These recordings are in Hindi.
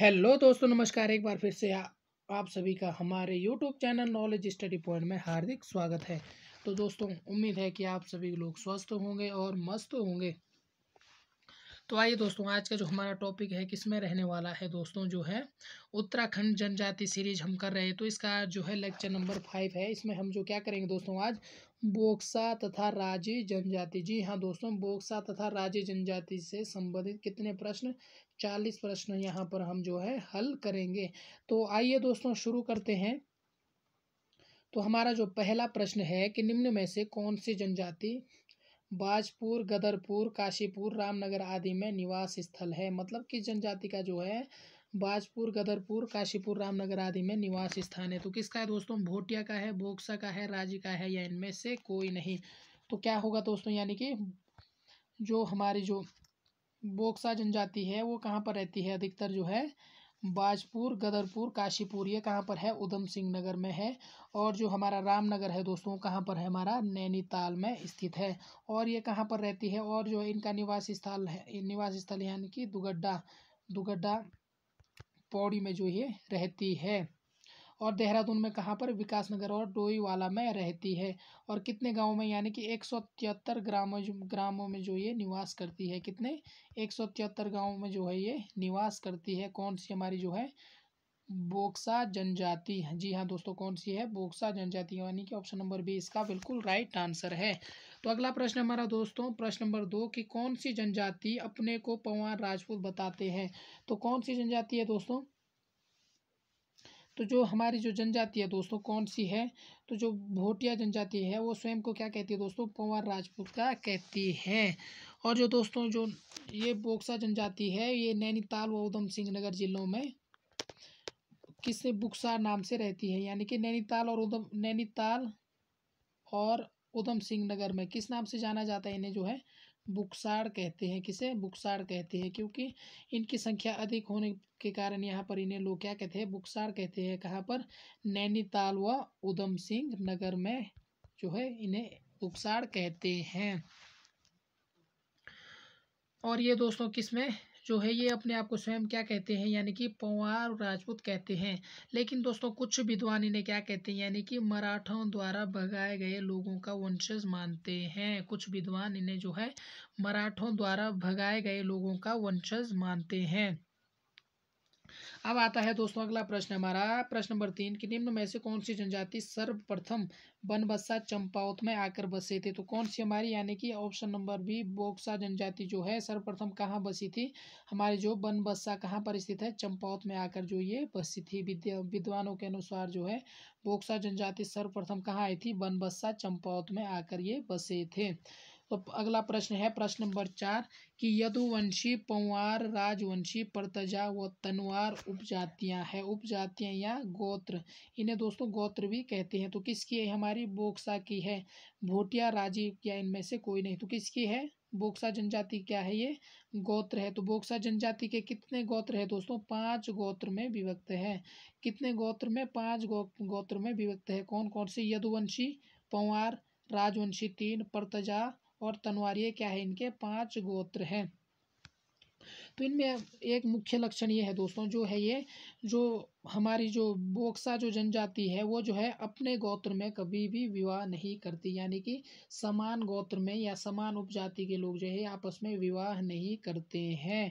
हेलो दोस्तों नमस्कार एक बार फिर से आ, आप सभी का हमारे YouTube channel knowledge study point में हार्दिक स्वागत है तो दोस्तों उम्मीद है कि आप सभी लोग स्वस्थ होंगे और मस्त होंगे तो आइए दोस्तों आज का जो हमारा टॉपिक है किसमें रहने वाला है दोस्तों जो है उत्तराखंड जनजाति सीरीज हम कर रहे हैं तो इसका जो है लेक्चर नंबर फाइव है इसमें हम जो क्या करेंगे दोस्तों आज बोक्सा तथा राजी जनजाति जी हाँ दोस्तों बोक्सा तथा राजी जनजाति से संबंधित कितने प्रश्न चालीस प्रश्न यहाँ पर हम जो है हल करेंगे तो आइए दोस्तों शुरू करते हैं तो हमारा जो पहला प्रश्न है कि निम्न में से कौन सी जनजाति बाजपुर गदरपुर काशीपुर रामनगर आदि में निवास स्थल है मतलब किस जनजाति का जो है बाजपुर गदरपुर काशीपुर रामनगर आदि में निवास स्थान है तो किसका है दोस्तों भोटिया का है बोक्सा का है राजी का है या इनमें से कोई नहीं तो क्या होगा दोस्तों यानी कि जो हमारी जो बोक्सा जनजाति है वो कहाँ पर रहती है अधिकतर जो है बाजपुर गदरपुर काशीपुर ये कहाँ पर है उधम सिंह नगर में है और जो हमारा रामनगर है दोस्तों कहाँ पर है हमारा नैनीताल में स्थित है और ये कहाँ पर रहती है और जो इनका निवास स्थल है निवास स्थल यानी कि दुगड्डा दुगड्डा पौड़ी में जो ये रहती है और देहरादून में कहाँ पर विकास नगर और डोईवाला में रहती है और कितने गाँव में यानी कि एक सौ तिहत्तर ग्रामों ग्रामों में जो ये निवास करती है कितने एक सौ तिहत्तर गाँव में जो है ये निवास करती है कौन सी हमारी जो है बोक्सा जनजाति हाँ, जी हाँ दोस्तों कौन सी है बोक्सा जनजाति यानी कि ऑप्शन नंबर बी इसका बिल्कुल राइट आंसर है तो अगला प्रश्न हमारा दोस्तों प्रश्न नंबर दो कि कौन सी जनजाति अपने को पंवार राजपूत बताते हैं तो कौन सी जनजाति है दोस्तों तो जो हमारी जो जनजाति है दोस्तों कौन सी है तो जो भोटिया जनजाति है वो स्वयं को क्या कहती है दोस्तों पंवार राजपूत का कहती है और जो दोस्तों जो ये बोक्सा जनजाति है ये नैनीताल व उधम सिंह नगर जिलों में किस बुक्सा नाम से रहती है यानी कि नैनीताल और उधम नैनीताल और उधम सिंह नगर में किस नाम से जाना जाता है इन्हें जो है बुकसाड़ कहते हैं किसे बुकसाड़ कहते हैं क्योंकि इनकी संख्या अधिक होने के कारण यहाँ पर इन्हें लोग क्या कहते हैं बुकसाड़ कहते हैं कहाँ पर नैनीताल व उधम सिंह नगर में जो है इन्हें बुकसाड़ कहते हैं और ये दोस्तों किस में जो है ये अपने आप को स्वयं क्या कहते हैं यानी कि पंवार राजपूत कहते हैं लेकिन दोस्तों कुछ विद्वान इन्हें क्या कहते हैं यानी कि मराठों द्वारा भगाए गए लोगों का वंशज मानते हैं कुछ विद्वान इन्हें जो है मराठों द्वारा भगाए गए लोगों का वंशज मानते हैं अब आता है दोस्तों अगला प्रश्न हमारा प्रश्न नंबर तीन कि निम्न में से कौन सी जनजाति सर्वप्रथम बनबस्सा चंपावत में आकर बसे थे तो कौन सी हमारी यानी कि ऑप्शन नंबर बी बोक्सा जनजाति जो है सर्वप्रथम कहाँ बसी थी हमारी जो बनबसा कहाँ पर स्थित है चंपावत में आकर जो ये बसी थी विद्वानों के अनुसार जो है बोक्सा जनजाति सर्वप्रथम कहाँ आई थी बनबस्सा चंपावत में आकर ये बसे थे तो अगला प्रश्न है प्रश्न नंबर चार कि यदुवंशी पंवार राजवंशी परतजा व तनवार उपजातियां है उपजातियां या गोत्र इन्हें दोस्तों गोत्र भी कहते हैं तो किसकी है हमारी बोक्सा की है भोटिया राजीव क्या इनमें से कोई नहीं तो किसकी है बोक्सा जनजाति क्या है ये गोत्र है तो बोक्सा जनजाति के कितने गोत्र है दोस्तों पांच गोत्र में विभक्त है कितने गोत्र में पांच गो, गोत्र में विभक्त है कौन कौन से यदुवंशी पंवार राजवंशी तीन प्रतजा और तनवारिये क्या है इनके पांच गोत्र हैं तो इनमें एक मुख्य लक्षण ये है दोस्तों जो है ये जो हमारी जो बोक्सा जो जनजाति है वो जो है अपने गोत्र में कभी भी विवाह नहीं करती यानी कि समान गोत्र में या समान उपजाति के लोग जो है आपस में विवाह नहीं करते हैं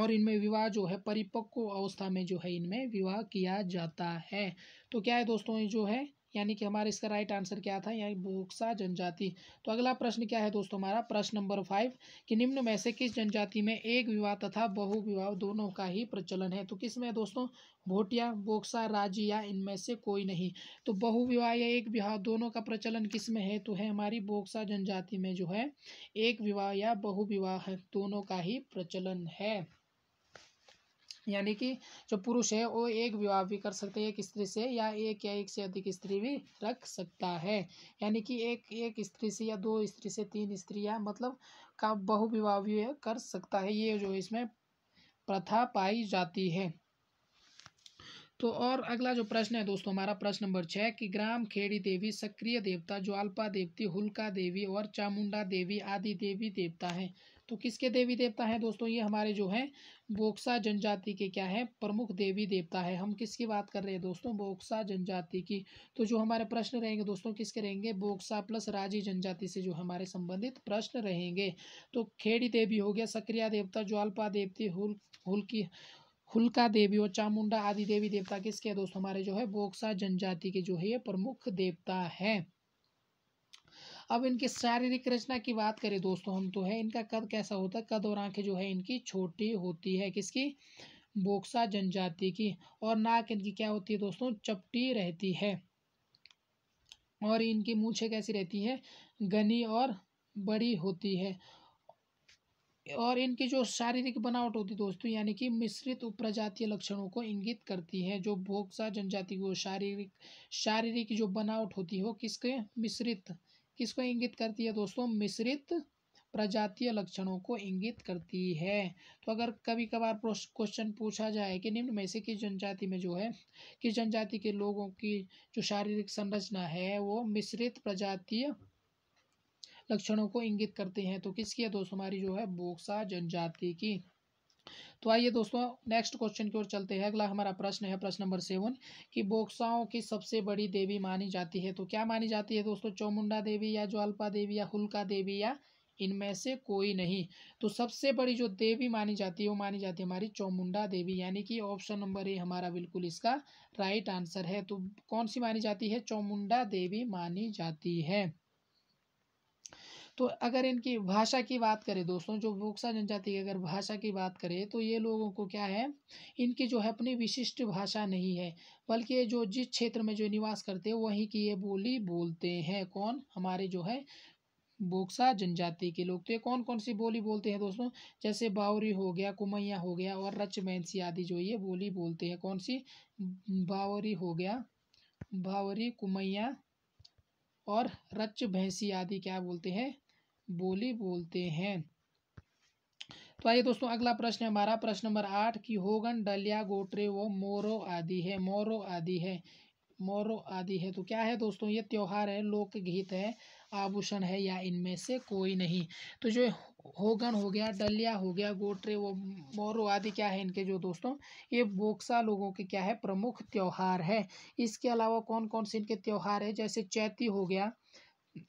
और इनमें विवाह जो है परिपक्व अवस्था में जो है इनमें विवाह किया जाता है तो क्या है दोस्तों ये जो है यानी कि हमारा इसका राइट आंसर क्या था यानी बोक्सा जनजाति तो अगला प्रश्न क्या है दोस्तों हमारा प्रश्न नंबर फाइव कि निम्न में से किस जनजाति में एक विवाह तथा बहुविवाह दोनों का ही प्रचलन है तो किस में दोस्तों भोटिया बोक्सा राजी या इनमें से कोई नहीं तो बहुविवाह या एक विवाह दोनों का प्रचलन किस में है तो है हमारी बोक्सा जनजाति में जो है एक विवाह या बहुविवाह दोनों का ही प्रचलन है यानी कि जो पुरुष है वो एक विवाह भी कर सकते हैं एक स्त्री से या एक या एक से अधिक स्त्री भी रख सकता है यानी कि एक एक स्त्री से या दो स्त्री से तीन स्त्री या मतलब का बहुविवाह भी कर सकता है ये जो इसमें प्रथा पाई जाती है तो और अगला जो प्रश्न है दोस्तों हमारा प्रश्न नंबर छः कि ग्राम खेड़ी देवी सक्रिय देवता ज्वाल्पा देवती हुलका देवी और चामुंडा देवी आदि देवी देवता है तो किसके देवी देवता हैं दोस्तों ये हमारे जो हैं बोक्सा जनजाति के क्या हैं प्रमुख देवी देवता है हम किसकी बात कर रहे हैं दोस्तों बोक्सा जनजाति की तो जो हमारे प्रश्न रहेंगे दोस्तों किसके रहेंगे बोक्सा प्लस राजी जनजाति से जो हमारे संबंधित प्रश्न रहेंगे तो खेड़ी देवी हो गया सक्रिया देवता ज्वालपा देवती हुल की हुलका देवी और चामुंडा आदि देवी देवता किसके दोस्तों हमारे जो है बोक्सा जनजाति के जो है ये प्रमुख देवता है अब इनकी शारीरिक रचना की बात करें दोस्तों हम तो है इनका कद कैसा होता है कद और आंखें जो है इनकी छोटी होती है किसकी बोक्सा जनजाति की और नाक इनकी क्या होती है दोस्तों चपटी रहती है और इनकी मूछे कैसी रहती है घनी और बड़ी होती है और इनकी जो शारीरिक बनावट होती है दोस्तों यानी कि मिश्रित उपप्रजातीय लक्षणों को इंगित करती है जो बोक्सा जनजाति की वो शारीरिक शारीरिक जो बनावट होती है वो किसके मिश्रित किसको इंगित करती है दोस्तों मिश्रित प्रजातीय लक्षणों को इंगित करती है तो अगर कभी कभार क्वेश्चन पूछा जाए कि निम्न में से किस जनजाति में जो है किस जनजाति के लोगों की जो शारीरिक संरचना है वो मिश्रित प्रजातीय लक्षणों को इंगित करते हैं तो किसकी है दोस्तों हमारी जो है बोक्सा जनजाति की तो आइए दोस्तों नेक्स्ट क्वेश्चन की ओर चलते हैं अगला हमारा प्रश्न है प्रश्न नंबर सेवन कि बोक्साओं की सबसे बड़ी देवी मानी जाती है तो क्या मानी जाती है दोस्तों चौमुंडा देवी या ज्वाल्पा देवी या हुल्का देवी या इनमें से कोई नहीं तो सबसे बड़ी जो देवी मानी जाती है वो मानी जाती है हमारी चौमुंडा देवी यानी कि ऑप्शन नंबर ए हमारा बिल्कुल इसका राइट आंसर है तो कौन सी मानी जाती है चौमुंडा देवी मानी जाती है तो अगर इनकी भाषा की बात करें दोस्तों जो बोक्सा जनजाति की अगर भाषा की बात करें तो ये लोगों को क्या है इनकी जो है अपनी विशिष्ट भाषा नहीं है बल्कि ये जो जिस क्षेत्र में जो निवास करते हैं वहीं की ये बोली बोलते हैं कौन हमारे जो है बोक्सा जनजाति के लोग तो ये कौन कौन सी बोली बोलते हैं दोस्तों जैसे बावरी हो गया कुमैया हो गया और रचमैंसी आदि जो ये बोली बोलते हैं कौन सी बावरी हो गया बावरी कुमैया और रच भैंसी आदि क्या बोलते हैं बोली बोलते हैं तो आइए दोस्तों अगला प्रश्न हमारा प्रश्न नंबर आठ की होगन डलिया गोटरे व मोरो आदि है मोरो आदि है मोरो आदि है तो क्या है दोस्तों ये त्यौहार है लोकगीत है आभूषण है या इनमें से कोई नहीं तो जो होगन हो गया डलिया हो गया गोटरे वो मोरो आदि क्या है इनके जो दोस्तों ये बोक्सा लोगों के क्या है प्रमुख त्यौहार है इसके अलावा कौन कौन से इनके त्यौहार है जैसे चैती हो गया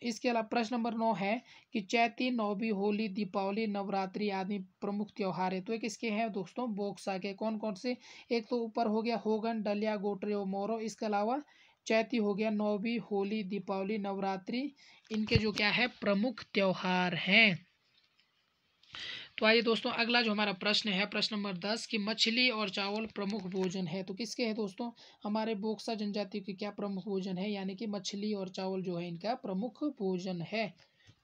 इसके अलावा प्रश्न नंबर नौ है कि चैती नौबी होली दीपावली नवरात्रि आदि प्रमुख त्यौहार है तो एक इसके हैं दोस्तों बोक्सा के कौन कौन से एक तो ऊपर हो गया होगन डलिया गोटरे मोरो इसके अलावा चैती हो गया नौबी होली दीपावली नवरात्रि इनके जो क्या है प्रमुख त्यौहार हैं तो आइए दोस्तों अगला जो हमारा प्रश्न है प्रश्न नंबर दस कि मछली और चावल प्रमुख भोजन है तो किसके है दोस्तों हमारे बोक्सा जनजाति के क्या प्रमुख भोजन है यानी कि मछली और चावल जो है इनका प्रमुख भोजन है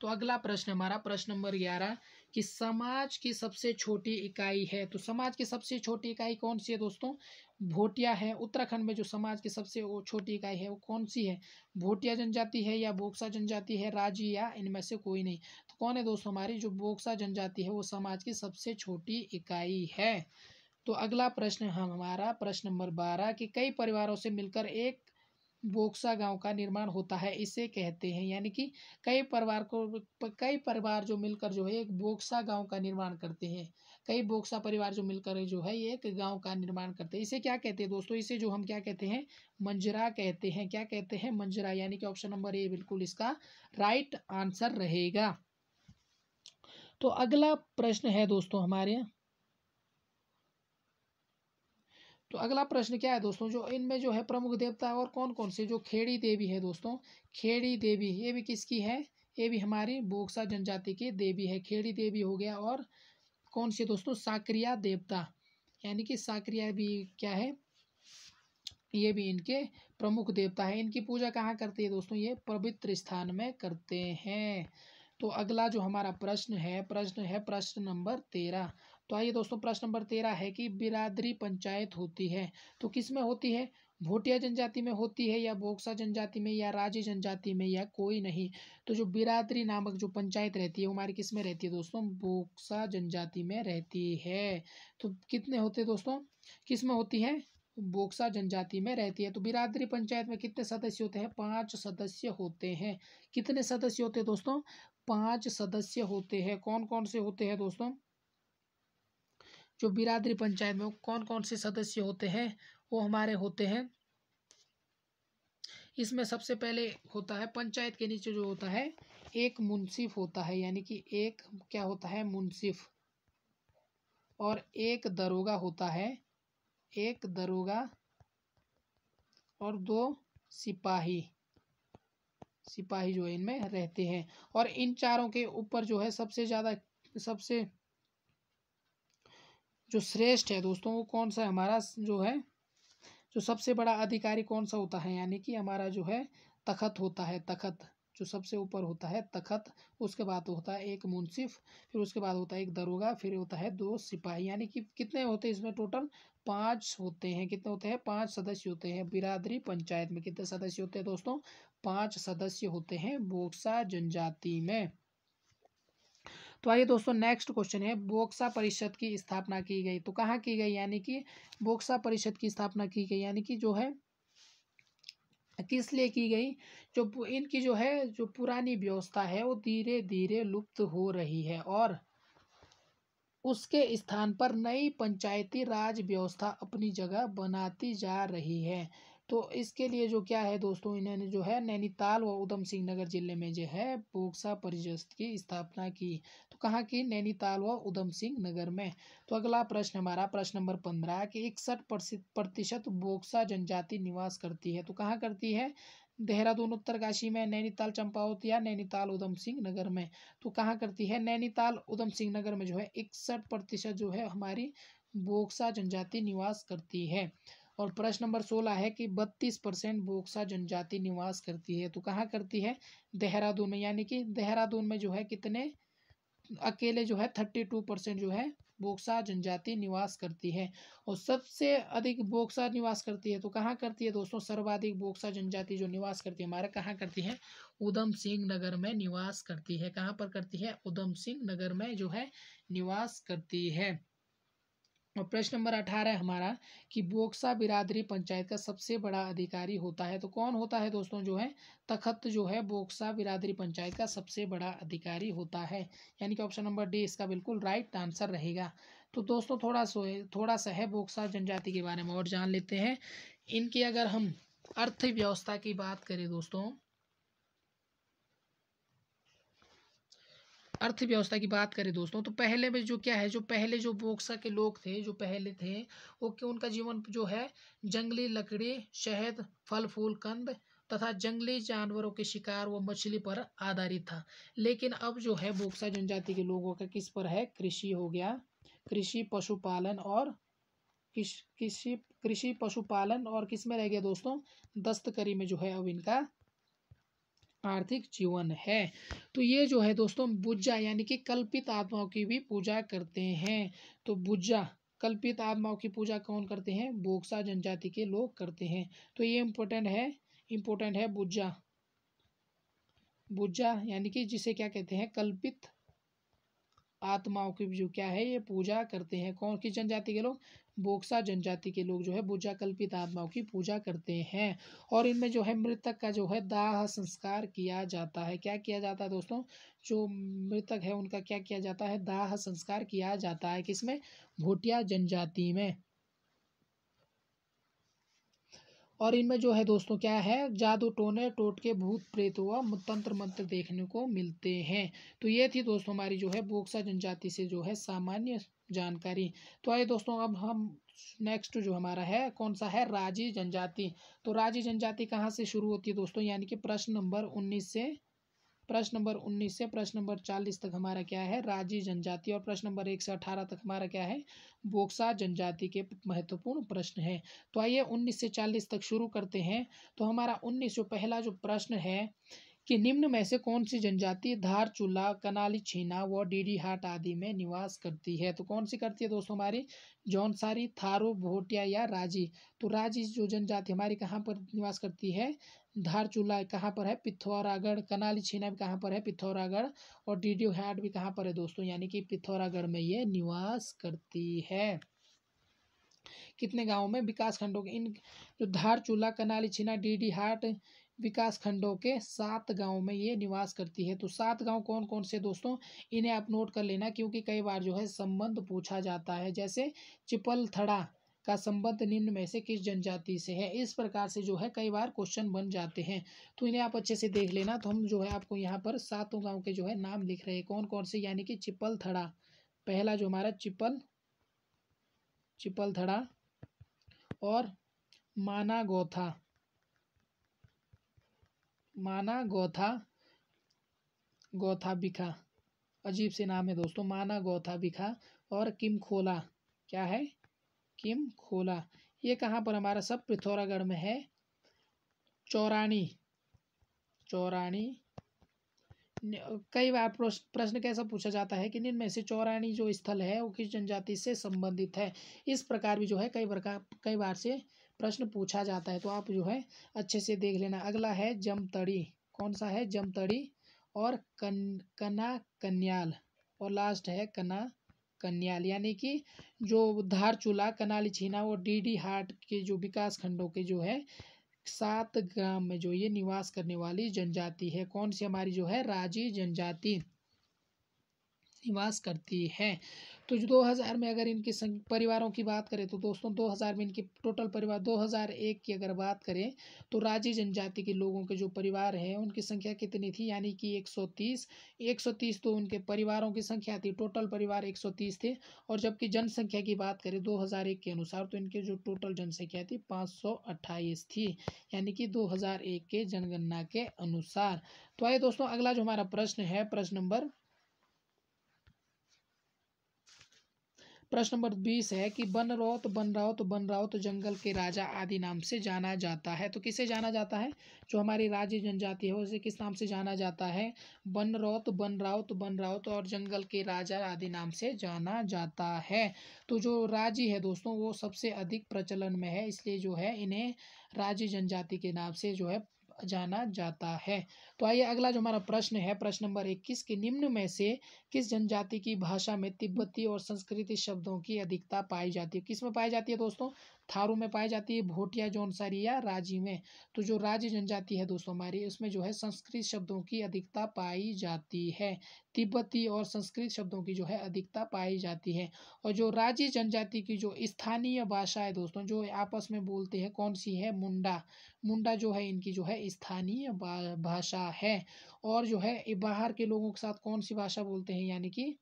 तो अगला प्रश्न हमारा प्रश्न नंबर ग्यारह कि समाज की सबसे छोटी इकाई है तो समाज की सबसे छोटी इकाई कौन सी है दोस्तों भोटिया है उत्तराखंड में जो समाज की सबसे छोटी इकाई है वो कौन सी है भोटिया जनजाति है या बोक्सा जनजाति है राजी या इनमें से कोई नहीं तो कौन है दोस्तों हमारी जो बोक्सा जनजाति है वो समाज की सबसे छोटी इकाई है तो अगला प्रश्न हमारा प्रश्न नंबर बारह कि कई परिवारों से मिलकर एक बोक्सा गांव का निर्माण होता है इसे कहते हैं यानी कि कई परिवार को कई परिवार जो मिलकर जो है एक बोक्सा गांव का निर्माण करते हैं कई बोक्सा परिवार जो मिलकर जो है एक गांव का निर्माण करते हैं इसे क्या कहते हैं दोस्तों इसे जो हम क्या कहते हैं मंजरा कहते हैं क्या कहते हैं मंजरा यानी कि ऑप्शन नंबर ए बिल्कुल इसका राइट आंसर रहेगा तो अगला प्रश्न है दोस्तों हमारे यहाँ तो अगला प्रश्न क्या है दोस्तों जो इनमें जो है प्रमुख देवता है और कौन कौन से जो खेड़ी देवी है दोस्तों खेड़ी देवी ये भी किसकी है ये भी हमारी बोक्सा जनजाति की देवी है खेड़ी देवी हो गया और कौन सी दोस्तों साक्रिया देवता यानी कि साक्रिया भी क्या है ये भी इनके प्रमुख देवता है इनकी पूजा कहाँ करते हैं दोस्तों ये पवित्र स्थान में करते हैं तो अगला जो हमारा प्रश्न है प्रश्न है प्रश्न नंबर तेरह तो आइए दोस्तों प्रश्न नंबर तेरह है कि बिरादरी पंचायत होती है तो किस में होती है भोटिया जनजाति में होती है या बोक्सा जनजाति में या राजी जनजाति में या कोई नहीं तो जो बिरादरी नामक जो पंचायत रहती है हमारी किस में रहती है दोस्तों बोक्सा जनजाति में रहती है तो कितने होते दोस्तों किस में होती है बोक्सा जनजाति में रहती है तो बिरादरी पंचायत में कितने सदस्य होते हैं पाँच सदस्य होते हैं कितने सदस्य होते हैं दोस्तों पाँच सदस्य होते हैं कौन कौन से होते हैं दोस्तों जो बिरादरी पंचायत में कौन कौन से सदस्य होते हैं वो हमारे होते हैं इसमें सबसे पहले होता है पंचायत के नीचे जो होता है एक मुनसिफ होता है यानी कि एक क्या होता है मुनसिफ और एक दरोगा होता है एक दरोगा और दो सिपाही सिपाही जो है इनमें रहते हैं और इन चारों के ऊपर जो है सबसे ज़्यादा सबसे जो श्रेष्ठ है दोस्तों वो कौन सा हमारा जो है जो सबसे बड़ा अधिकारी कौन सा होता है यानी कि हमारा जो है तखत होता है तखत जो सबसे ऊपर होता है तखत उसके बाद होता है एक मुनसिफ़ फिर उसके बाद होता है एक दरोगा फिर होता है दो सिपाही यानी कि कितने होते हैं इसमें टोटल पाँच होते हैं कितने होते हैं पाँच सदस्य होते हैं बिरादरी पंचायत में कितने सदस्य होते हैं दोस्तों पाँच सदस्य होते हैं बोक्सा जनजाति में तो आइए दोस्तों नेक्स्ट क्वेश्चन है बोक्सा परिषद की स्थापना की गई तो कहाँ की गई यानी कि बोक्सा परिषद की स्थापना की गई यानी कि जो है किस लिए की गई जो इनकी जो है जो पुरानी व्यवस्था है वो धीरे धीरे लुप्त हो रही है और उसके स्थान पर नई पंचायती राज व्यवस्था अपनी जगह बनाती जा रही है तो इसके लिए जो क्या है दोस्तों इन्होंने जो है नैनीताल व उधम सिंह नगर जिले में जो है बोक्सा परिजस्त की स्थापना की तो कहाँ की नैनीताल व उधम सिंह नगर में तो अगला प्रश्न हमारा प्रश्न नंबर पंद्रह कि इकसठ प्रतिशत बोक्सा जनजाति निवास करती है तो कहाँ करती है देहरादून उत्तरकाशी में नैनीताल चंपावत या नैनीताल उधम सिंह नगर में तो कहाँ करती है नैनीताल उधम सिंह नगर में जो है इकसठ प्रतिशत जो है हमारी बोक्सा जनजाति निवास करती है और प्रश्न नंबर सोलह है कि बत्तीस परसेंट बोक्सा जनजाति निवास करती है तो कहाँ करती है देहरादून में यानी कि देहरादून में जो है कितने अकेले जो है थर्टी टू परसेंट जो है बोक्सा जनजाति निवास करती है और सबसे अधिक बोक्सा निवास करती है तो कहाँ करती है दोस्तों सर्वाधिक बोक्सा जनजाति जो निवास करती है हमारा कहाँ करती है उधम सिंह नगर में निवास करती है कहाँ पर करती है उधम सिंह नगर में जो है निवास करती है और प्रश्न नंबर अठारह हमारा कि बोक्सा बिरादरी पंचायत का सबसे बड़ा अधिकारी होता है तो कौन होता है दोस्तों जो है तखत जो है बोक्सा बिरादरी पंचायत का सबसे बड़ा अधिकारी होता है यानी कि ऑप्शन नंबर डी इसका बिल्कुल राइट आंसर रहेगा तो दोस्तों थोड़ा सो थोड़ा सा है बोक्सा जनजाति के बारे में और जान लेते हैं इनकी अगर हम अर्थव्यवस्था की बात करें दोस्तों अर्थव्यवस्था की बात करें दोस्तों तो पहले में जो क्या है जो पहले जो बोक्सा के लोग थे जो पहले थे वो उनका जीवन जो है जंगली लकड़ी शहद फल फूल कंद तथा जंगली जानवरों के शिकार व मछली पर आधारित था लेकिन अब जो है बोक्सा जनजाति के लोगों का किस पर है कृषि हो गया कृषि पशुपालन और किस कृषि कृषि पशुपालन और किस में रह गया दोस्तों दस्तकरी में जो है अब इनका आर्थिक जीवन है तो ये जो है दोस्तों बुज्जा यानी कि कल्पित आत्माओं की भी पूजा करते हैं तो बुज्जा कल्पित आत्माओं की पूजा कौन करते हैं बोक्सा जनजाति के लोग करते हैं तो ये इम्पोर्टेंट है इम्पोर्टेंट है बुज्जा बुज्जा यानी कि जिसे क्या कहते हैं कल्पित आत्माओं की जो क्या है ये पूजा करते हैं कौन किस जनजाति के लोग बोक्सा जनजाति के लोग जो है बुझा कल्पित आत्माओं की पूजा करते हैं और इनमें जो है मृतक का जो है दाह संस्कार किया जाता है क्या किया जाता है दोस्तों जो मृतक है उनका क्या किया जाता है दाह संस्कार किया जाता है किसमें भोटिया जनजाति में और इनमें जो है दोस्तों क्या है जादू टोने टोटके भूत प्रेत व तंत्र मंत्र देखने को मिलते हैं तो ये थी दोस्तों हमारी जो है बोक्सा जनजाति से जो है सामान्य जानकारी तो आइए दोस्तों अब हम नेक्स्ट जो हमारा है कौन सा है राजी जनजाति तो राजी जनजाति कहाँ से शुरू होती है दोस्तों यानी कि प्रश्न नंबर उन्नीस से प्रश्न नंबर उन्नीस से प्रश्न नंबर चालीस तक हमारा क्या है राजी जनजाति और प्रश्न नंबर एक से अठारह तक हमारा क्या है बोक्सा जनजाति के महत्वपूर्ण प्रश्न है तो आइए उन्नीस से चालीस तक शुरू करते हैं तो हमारा उन्नीस जो पहला जो प्रश्न है कि निम्न में से कौन सी जनजाति धार चूल्हा कनाली छीना व डीडी हाट आदि में निवास करती है तो कौन सी करती है दोस्तों हमारी जौनसारी थारू भोटिया या राजी तो राजी जो जनजाति हमारी कहाँ पर निवास करती है धार चूल्हा कहाँ पर है पिथौरागढ़ कनाली छीना भी कहाँ पर है पिथौरागढ़ और डी हाट भी कहाँ पर है दोस्तों यानी कि पिथौरागढ़ में ये निवास करती है कितने गाँव में विकास खंडों के इन जो धार चूल्हा कनाली छीना डीडी हाट विकास खंडों के सात गांव में ये निवास करती है तो सात गांव कौन कौन से दोस्तों इन्हें आप नोट कर लेना क्योंकि कई बार जो है संबंध पूछा जाता है जैसे चिपलथड़ा का संबंध निम्न में से किस जनजाति से है इस प्रकार से जो है कई बार क्वेश्चन बन जाते हैं तो इन्हें आप अच्छे से देख लेना तो हम जो है आपको यहाँ पर सातों गाँव के जो है नाम लिख रहे हैं कौन कौन से यानी कि थड़ा पहला जो हमारा चिपल थड़ा और माना गोथा माना गौथा गौथा बिखा अजीब से नाम है दोस्तों माना गौथा बिखा और किम खोला क्या है किम खोला ये कहाँ पर हमारा सब पिथौरागढ़ में है चौरानी चौरानी कई बार प्रश्न कैसा पूछा जाता है कि में से चौरानी जो स्थल है वो किस जनजाति से संबंधित है इस प्रकार भी जो है कई बार कई बार से प्रश्न पूछा जाता है तो आप जो है अच्छे से देख लेना अगला है जमतड़ी कौन सा है जमतड़ी और कन कना कन्याल और लास्ट है कना कन्याल यानी कि जो धारचूला कनाली छीना और डीडी हाट के जो विकास खंडों के जो है सात ग्राम में जो ये निवास करने वाली जनजाति है कौन सी हमारी जो है राजी जनजाति निवास करती है तो जो 2000 में अगर इनके परिवारों की बात करें तो दोस्तों 2000 में इनके टोटल परिवार 2001 की अगर बात करें तो राज्य जनजाति के लोगों के जो परिवार हैं उनकी संख्या कितनी थी यानी कि 130 130 तो उनके परिवारों की संख्या थी टोटल परिवार 130 थे और जबकि जनसंख्या की बात करें 2001 के अनुसार तो इनके जो टोटल जनसंख्या थी पाँच थी यानी कि दो के जनगणना के अनुसार तो आइए दोस्तों अगला जो हमारा प्रश्न है प्रश्न नंबर प्रश्न नंबर बीस है कि बन बनरौत तो बनराउत तो बनराउत तो जंगल के राजा आदि नाम से जाना जाता है तो किसे जाना जाता है जो हमारी राज्य जनजाति है उसे किस नाम से जाना जाता है बनरौत बनराउत बनराउत और जंगल के राजा आदि नाम से जाना जाता है तो जो राज्य है दोस्तों वो सबसे अधिक प्रचलन में है इसलिए जो है इन्हें राज्य जनजाति के नाम से जो है जाना जाता है तो आइए अगला जो हमारा प्रश्न है प्रश्न नंबर इक्कीस के निम्न में से किस जनजाति की भाषा में तिब्बती और संस्कृति शब्दों की अधिकता पाई जाती है किस में पाई जाती है दोस्तों थारू में पाई जाती है भोटिया जौनसारी या राजी में तो जो राज्य जनजाति है दोस्तों हमारी उसमें जो है संस्कृत शब्दों की अधिकता पाई जाती है तिब्बती और संस्कृत शब्दों की जो है अधिकता पाई जाती है और जो राज्य जनजाति की जो स्थानीय भाषा है दोस्तों जो आपस में बोलते हैं कौन सी है मुंडा मुंडा जो है इनकी जो है स्थानीय भाषा है और जो है बाहर के लोगों के साथ कौन सी भाषा बोलते हैं यानी कि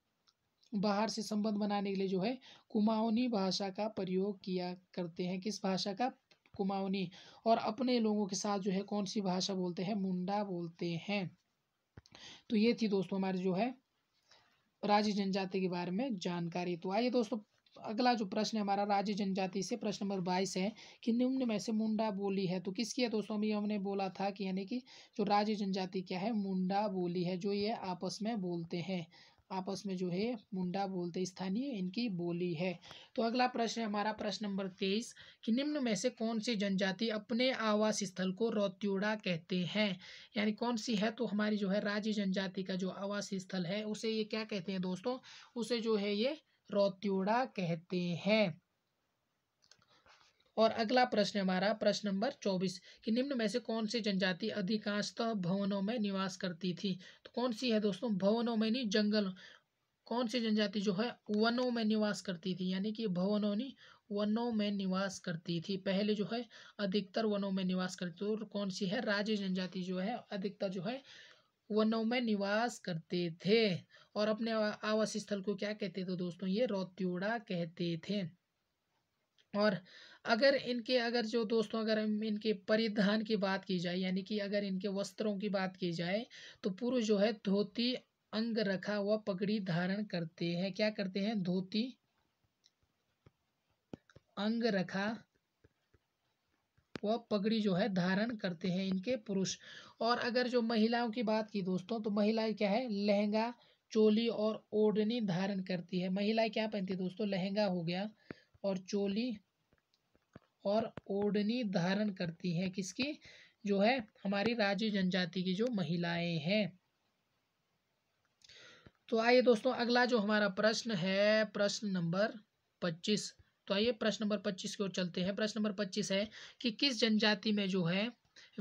बाहर से संबंध बनाने के लिए जो है कुमाऊनी भाषा का प्रयोग किया करते हैं किस भाषा का कुमाऊनी और अपने लोगों के साथ जो है कौन सी भाषा बोलते हैं मुंडा बोलते हैं तो ये थी दोस्तों हमारी जो है राज्य जनजाति के बारे में जानकारी तो आइए दोस्तों अगला जो प्रश्न है हमारा राज्य जनजाति से प्रश्न नंबर बाईस है कि निम्न में से मुंडा बोली है तो किसकी है दोस्तों अभी हमने बोला था कि यानी कि जो राज्य जनजाति क्या है मुंडा बोली है जो ये आपस में बोलते हैं आपस में जो है मुंडा बोलते स्थानीय इनकी बोली है तो अगला प्रश्न हमारा प्रश्न नंबर तेईस कि निम्न में से कौन सी जनजाति अपने आवास स्थल को रौत्यूड़ा कहते हैं यानी कौन सी है तो हमारी जो है राज्य जनजाति का जो आवास स्थल है उसे ये क्या कहते हैं दोस्तों उसे जो है ये रौत्यूड़ा कहते हैं और अगला प्रश्न हमारा प्रश्न नंबर चौबीस कि निम्न में से कौन सी जनजाति अधिकांशतः भवनों में निवास करती थी तो कौन सी है दोस्तों भवनों में नहीं जंगल कौन सी जनजाति जो है वनों में निवास करती थी यानी कि भवनों नहीं वनों में निवास करती थी पहले जो है अधिकतर वनों में निवास करती थी और कौन सी है राज्य जनजाति जो है अधिकतर जो है वनों में निवास करते थे और अपने आवासीय स्थल को क्या कहते थे दोस्तों ये रोत्योड़ा कहते थे और अगर इनके अगर जो दोस्तों अगर हम इनके परिधान की बात की जाए यानी कि अगर इनके वस्त्रों की बात की जाए तो पुरुष जो है धोती अंग रखा व पगड़ी धारण करते हैं क्या करते हैं धोती अंग रखा वह पगड़ी जो है धारण करते हैं इनके पुरुष और अगर जो महिलाओं की बात की दोस्तों तो महिलाएं क्या है लहंगा चोली और ओढ़नी धारण करती है महिलाएं क्या पहनती है दोस्तों लहंगा हो गया और चोली और ओढ़नी धारण करती है किसकी जो है हमारी राज्य जनजाति की जो महिलाएं हैं तो आइए दोस्तों अगला जो हमारा प्रश्न है प्रश्न नंबर पच्चीस तो आइए प्रश्न नंबर पच्चीस की ओर चलते हैं प्रश्न नंबर पच्चीस है कि किस जनजाति में जो है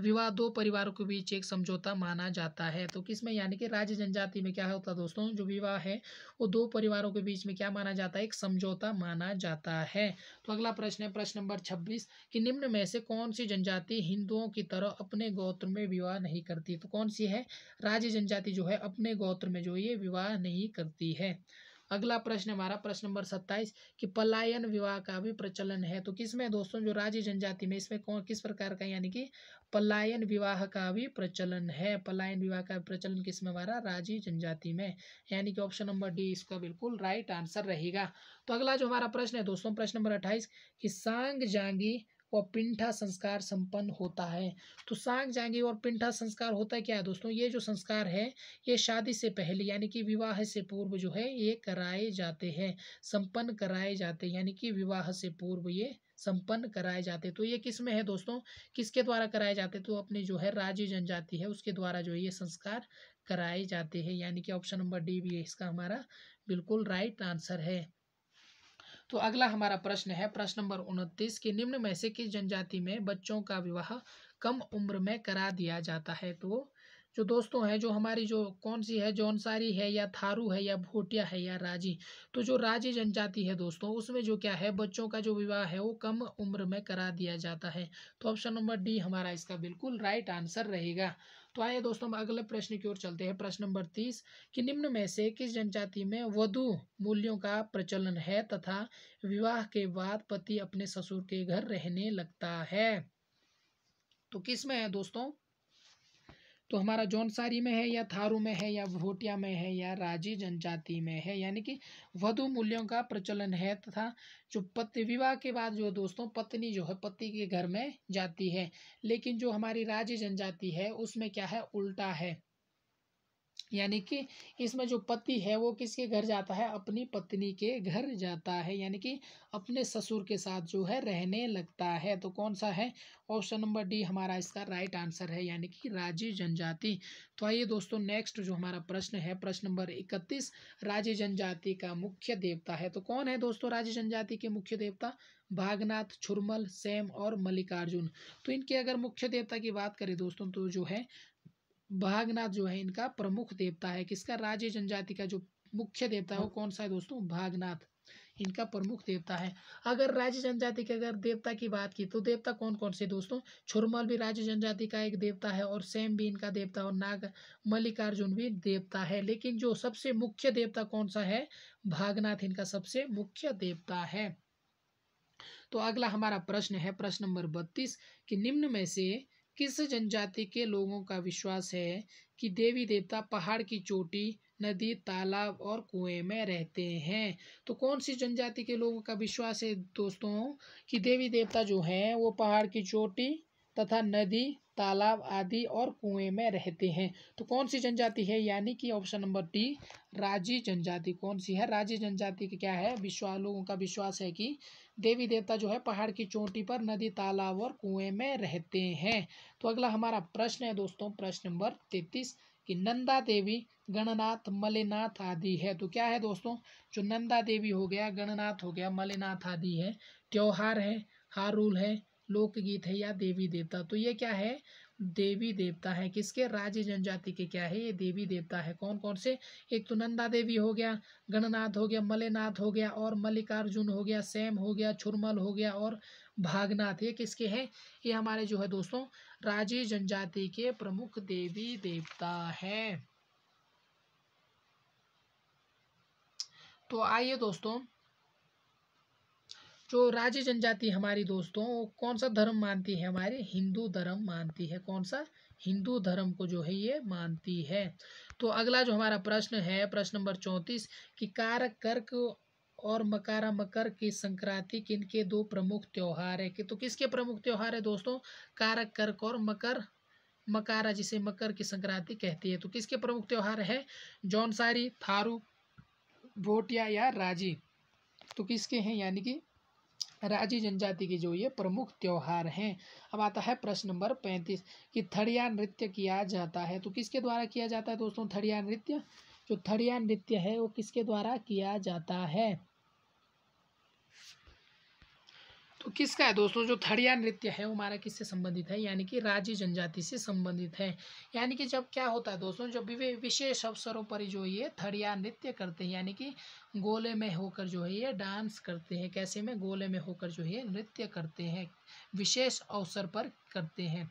विवाह दो परिवारों के बीच एक समझौता माना जाता है तो किस में यानी कि राज्य जनजाति में क्या होता है दोस्तों जो विवाह है वो दो परिवारों के बीच में क्या माना जाता है एक समझौता माना जाता है तो अगला प्रश्न है प्रश्न नंबर छब्बीस कि निम्न में से कौन सी जनजाति हिंदुओं की तरह अपने गोत्र में विवाह नहीं करती तो कौन सी है राज्य जनजाति जो है अपने गोत्र में जो ये विवाह नहीं करती है अगला प्रश्न हमारा प्रश्न नंबर सत्ताईस कि पलायन विवाह का भी प्रचलन है तो किसमें दोस्तों जो राज्य जनजाति में इसमें कौन किस प्रकार का यानी कि पलायन विवाह का भी प्रचलन है पलायन विवाह का प्रचलन किसमें हमारा राज्य जनजाति में यानी कि ऑप्शन नंबर डी इसका बिल्कुल राइट आंसर रहेगा तो अगला जो हमारा प्रश्न है दोस्तों प्रश्न नंबर अट्ठाईस कि सांग जांगी व पिंठा संस्कार संपन्न होता है तो सांग जाएंगे और पिंठा संस्कार होता है क्या है दोस्तों ये जो संस्कार है ये शादी से पहले यानी कि विवाह से पूर्व जो है ये कराए जाते हैं संपन्न कराए जाते यानी कि विवाह से पूर्व ये संपन्न कराए जाते तो ये किस में है दोस्तों किसके द्वारा कराए जाते तो अपने जो है राज्य जनजाति है उसके द्वारा जो है ये संस्कार कराए जाते हैं यानी कि ऑप्शन नंबर डी भी है इसका हमारा बिल्कुल राइट आंसर है तो अगला हमारा प्रश्न है प्रश्न नंबर उनतीस की निम्न में से किस जनजाति में बच्चों का विवाह कम उम्र में करा दिया जाता है तो जो दोस्तों हैं जो हमारी जो कौन सी है जौनसारी है या थारू है या भोटिया है या राजी तो जो राजी जनजाति है दोस्तों उसमें जो क्या है बच्चों का जो विवाह है वो कम उम्र में करा दिया जाता है तो ऑप्शन नंबर डी हमारा इसका बिल्कुल राइट आंसर रहेगा तो आइए दोस्तों हम अगले प्रश्न की ओर चलते हैं प्रश्न नंबर तीस कि निम्न में से किस जनजाति में वधु मूल्यों का प्रचलन है तथा विवाह के बाद पति अपने ससुर के घर रहने लगता है तो किस में है दोस्तों तो हमारा जौनसारी में है या थारू में है या भोटिया में है या राजी जनजाति में है यानी कि वधु मूल्यों का प्रचलन है तथा जो पति विवाह के बाद जो दोस्तों पत्नी जो है पति के घर में जाती है लेकिन जो हमारी राज्य जनजाति है उसमें क्या है उल्टा है यानी कि इसमें जो पति है वो किसके घर जाता है अपनी पत्नी के घर जाता है यानी कि अपने ससुर के साथ जो है रहने लगता है तो कौन सा है ऑप्शन नंबर डी हमारा इसका राइट आंसर है यानी कि राज्य जनजाति तो आइए दोस्तों नेक्स्ट जो हमारा प्रश्न है प्रश्न नंबर इकतीस राज्य जनजाति का मुख्य देवता है तो कौन है दोस्तों राज्य जनजाति के मुख्य देवता भागनाथ छुरमल सेम और मल्लिकार्जुन तो इनके अगर मुख्य देवता की बात करें दोस्तों तो जो है भागनाथ जो है इनका प्रमुख देवता है किसका राज्य जनजाति का जो मुख्य देवता है वो हाँ। कौन सा है दोस्तों भागनाथ इनका प्रमुख देवता है अगर राज्य जनजाति के अगर देवता की बात की तो देवता कौन कौन से दोस्तों छुरमल भी राज्य जनजाति का एक देवता है और सेम भी इनका देवता और नाग मल्लिकार्जुन भी देवता है लेकिन जो सबसे मुख्य देवता कौन सा है भागनाथ इनका सबसे मुख्य देवता है तो अगला हमारा प्रश्न है प्रश्न नंबर बत्तीस कि निम्न में से किस जनजाति के लोगों का विश्वास है कि देवी देवता पहाड़ की चोटी नदी तालाब और कुएं में रहते हैं तो कौन सी जनजाति के लोगों का विश्वास है दोस्तों कि देवी देवता जो हैं वो पहाड़ की चोटी तथा नदी तालाब आदि और कुएं में रहते हैं तो कौन सी जनजाति है यानी कि ऑप्शन नंबर डी राजी जनजाति कौन सी है राजी जनजाति के क्या है विश्वास लोगों का विश्वास है कि देवी देवता जो है पहाड़ की चोटी पर नदी तालाब और कुएं में रहते हैं तो अगला हमारा प्रश्न है दोस्तों प्रश्न नंबर तैतीस कि नंदा देवी गणनाथ मलिनाथ आदि है तो क्या है दोस्तों जो नंदा देवी हो गया गणनाथ हो गया मलिनाथ आदि है त्योहार है हारूल है लोकगीत है या देवी देवता तो ये क्या है देवी देवता है किसके राज्य जनजाति के क्या है ये देवी देवता है कौन कौन से एक तो नंदा देवी हो गया गणनाथ हो गया मलेनाथ हो गया और मल्लिकार्जुन हो गया सैम हो गया छुरमल हो गया और भागनाथ ये किसके हैं ये हमारे जो है दोस्तों राज्य जनजाति के प्रमुख देवी देवता है तो आइए दोस्तों जो राज्य जनजाति हमारी दोस्तों वो कौन सा धर्म मानती है हमारे हिंदू धर्म मानती है कौन सा हिंदू धर्म को जो है ये मानती है तो अगला जो हमारा प्रश्न है प्रश्न नंबर चौंतीस कि कारक कर्क और मकारा मकर की संक्रांति किनके दो प्रमुख त्यौहार है कि तो किसके प्रमुख त्यौहार है दोस्तों कारक कर्क और मकर मकारा जिसे मकर की संक्रांति कहती है तो किसके प्रमुख त्यौहार है जौनसारी थारू भोटिया या राजी तो किसके हैं यानी कि राज्य जनजाति के जो ये प्रमुख त्यौहार हैं अब आता है प्रश्न नंबर पैंतीस कि थड़िया नृत्य किया जाता है तो किसके द्वारा किया जाता है दोस्तों थड़िया नृत्य जो थड़िया नृत्य है वो किसके द्वारा किया जाता है तो किसका है दोस्तों जो थड़िया नृत्य है वो हमारा किससे संबंधित है यानी कि राज्य जनजाति से संबंधित है यानी कि जब क्या होता है दोस्तों जब विशेष अवसरों पर जो ये थड़िया नृत्य करते हैं यानी कि गोले में होकर जो है ये डांस करते हैं कैसे में गोले में होकर जो है नृत्य करते हैं विशेष अवसर पर करते हैं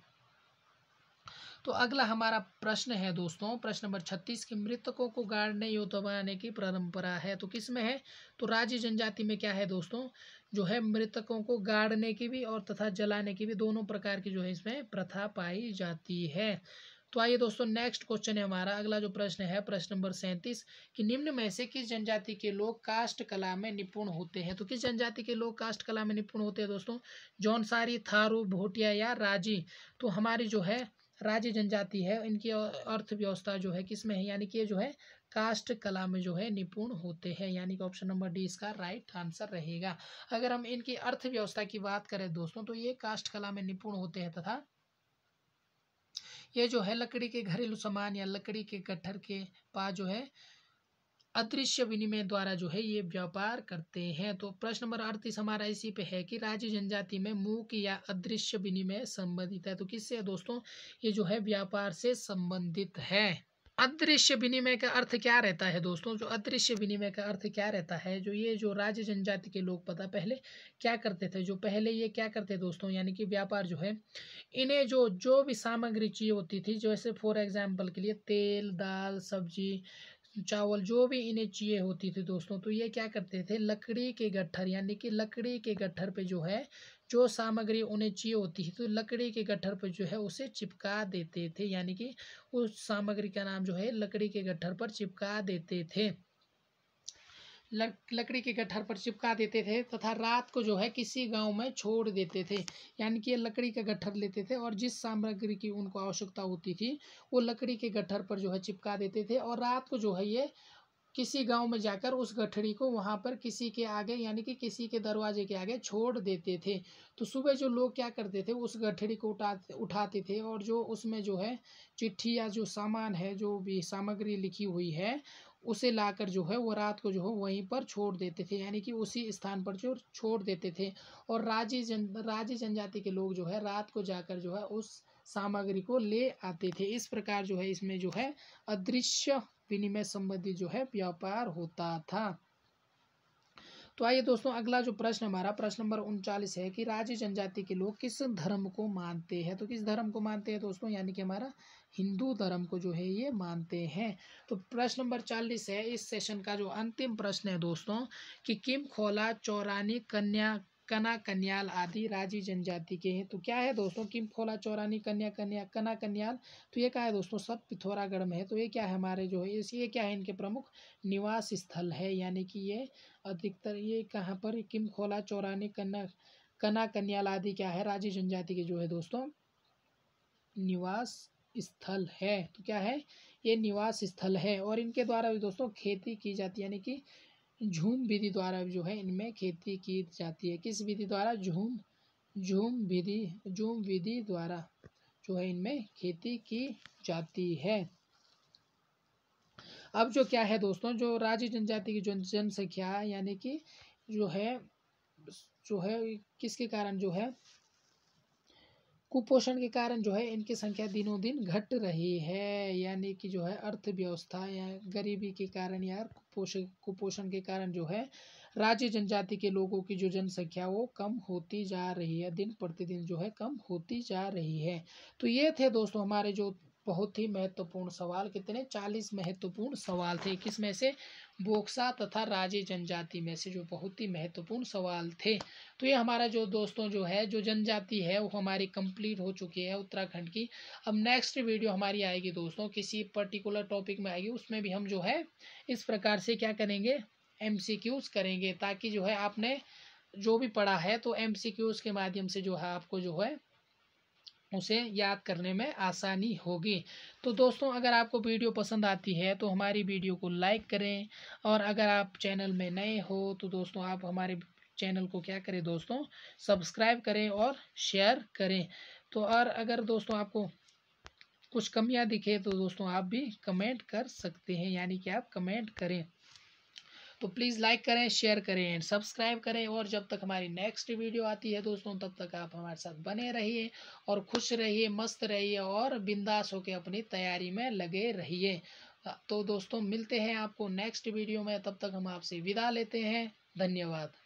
तो अगला हमारा प्रश्न है दोस्तों प्रश्न नंबर छत्तीस की मृतकों को गाड़ने यो हो दबाने की परंपरा है तो किस में है तो राज्य जनजाति में क्या है दोस्तों जो है मृतकों को गाड़ने की भी और तथा जलाने की भी दोनों प्रकार की जो है इसमें प्रथा पाई जाती है तो आइए दोस्तों नेक्स्ट क्वेश्चन है हमारा अगला जो प्रश्न है प्रश्न नंबर सैंतीस कि निम्न में से किस जनजाति के लोग कास्ट कला में निपुण होते हैं तो किस जनजाति के लोग कास्ट कला में निपुण होते हैं दोस्तों जौनसारी थारू भोटिया या राजी तो हमारी जो है राज्य जनजाति है इनकी हाँ। अर्थव्यवस्था जो है किसमें है यानी कि जो है कास्ट कला में जो है निपुण होते हैं यानी कि ऑप्शन नंबर डी इसका राइट आंसर रहेगा अगर हम इनकी अर्थव्यवस्था की बात करें दोस्तों तो ये कास्ट कला में निपुण होते हैं तथा ये जो है लकड़ी के घरेलू सामान या लकड़ी के गट्ठर के पास जो है अदृश्य विनिमय द्वारा जो है ये व्यापार करते हैं तो प्रश्न नंबर अड़तीस हमारा इसी पे है कि राज्य जनजाति में मूक या अदृश्य विनिमय संबंधित है तो किससे दोस्तों ये जो है व्यापार से संबंधित है अदृश्य विनिमय का अर्थ क्या रहता है दोस्तों जो अदृश्य विनिमय का अर्थ क्या रहता है जो ये जो राज्य जनजाति के लोग पता पहले क्या करते थे जो पहले ये क्या करते दोस्तों यानी कि व्यापार जो है इन्हें जो जो भी सामग्री चाहिए होती थी जैसे फॉर एग्जाम्पल के लिए तेल दाल सब्जी चावल जो भी इन्हें चाहिए होती थी दोस्तों तो ये क्या करते थे लकड़ी के गट्ठर यानी कि लकड़ी के गट्ठर पे जो है जो सामग्री उन्हें चाहिए होती थी तो लकड़ी के गट्ठर पर जो है उसे चिपका देते थे यानी कि उस सामग्री का नाम जो है लकड़ी के गट्ठर पर चिपका देते थे लकड़ी के गट्ठर पर चिपका देते थे तथा रात को जो है किसी गांव में छोड़ देते थे यानी कि ये लकड़ी का गट्ठर लेते थे और जिस सामग्री की उनको आवश्यकता होती थी वो लकड़ी के गट्ठर पर जो है चिपका देते थे और रात को जो है ये किसी गांव में जाकर उस गठड़ी को वहां पर किसी के आगे यानी कि किसी के दरवाजे के आगे छोड़ देते थे तो सुबह जो लोग क्या करते थे उस गठड़ी को उठाते उठाते थे और जो उसमें जो है चिट्ठी या जो सामान है जो भी सामग्री लिखी हुई है उसे लाकर जो है वो रात को जो है वहीं पर छोड़ देते थे यानी कि उसी स्थान पर जो छोड़ देते थे और राज्य जन राज्य जनजाति के लोग जो है रात को जाकर जो है उस सामग्री को ले आते थे इस प्रकार जो है इसमें जो है अदृश्य विनिमय संबंधी जो है व्यापार होता था तो आइए दोस्तों अगला जो प्रश्न हमारा प्रश्न नंबर उनचालीस है कि राज्य जनजाति के लोग किस धर्म को मानते हैं तो किस धर्म को मानते हैं दोस्तों यानी कि हमारा हिंदू धर्म को जो है ये मानते हैं तो प्रश्न नंबर चालीस है इस सेशन का जो अंतिम प्रश्न है दोस्तों कि किम खोला चौरानी कन्या कना कन्याल आदि राजी जनजाति के हैं तो क्या है दोस्तों किम फोला चौरानी कन्या कन्या कना कन्याल तो ये क्या है दोस्तों सब पिथौरागढ़ में है तो ये क्या है हमारे जो है ये क्या है इनके प्रमुख निवास स्थल है यानी कि ये अधिकतर ये कहाँ पर किम खोला चौरानी कन्या कना कन्याल आदि क्या है राजी जनजाति के जो है दोस्तों निवास स्थल है तो क्या है ये निवास स्थल है और इनके द्वारा भी दोस्तों खेती की जाती है यानी कि झूम विधि द्वारा जो है इनमें खेती की जाती है किस विधि द्वारा झूम झूम विधि झूम विधि द्वारा जो है इनमें खेती की जाती है अब जो क्या है दोस्तों जो राज्य जनजाति की जो जनसंख्या यानी कि जो है जो है किसके कारण जो है कुपोषण के कारण जो है इनकी संख्या दिनों दिन घट रही है यानी कि जो है अर्थव्यवस्था या गरीबी के कारण या पोषण कुपोषण के कारण जो है राज्य जनजाति के लोगों की जो जनसंख्या वो कम होती जा रही है दिन प्रतिदिन जो है कम होती जा रही है तो ये थे दोस्तों हमारे जो बहुत ही महत्वपूर्ण सवाल कितने चालीस महत्वपूर्ण सवाल थे किसमें से बोक्सा तथा राजे जनजाति में से जो बहुत ही महत्वपूर्ण सवाल थे तो ये हमारा जो दोस्तों जो है जो जनजाति है वो हमारी कंप्लीट हो चुकी है उत्तराखंड की अब नेक्स्ट वीडियो हमारी आएगी दोस्तों किसी पर्टिकुलर टॉपिक में आएगी उसमें भी हम जो है इस प्रकार से क्या करेंगे एम करेंगे ताकि जो है आपने जो भी पढ़ा है तो एम के माध्यम से जो है आपको जो है उसे याद करने में आसानी होगी तो दोस्तों अगर आपको वीडियो पसंद आती है तो हमारी वीडियो को लाइक करें और अगर आप चैनल में नए हो तो दोस्तों आप हमारे चैनल को क्या करें दोस्तों सब्सक्राइब करें और शेयर करें तो और अगर दोस्तों आपको कुछ कमियां दिखे तो दोस्तों आप भी कमेंट कर सकते हैं यानी कि आप कमेंट करें तो प्लीज़ लाइक करें शेयर करें एंड सब्सक्राइब करें और जब तक हमारी नेक्स्ट वीडियो आती है दोस्तों तब तक आप हमारे साथ बने रहिए और खुश रहिए मस्त रहिए और बिंदास होकर अपनी तैयारी में लगे रहिए तो दोस्तों मिलते हैं आपको नेक्स्ट वीडियो में तब तक हम आपसे विदा लेते हैं धन्यवाद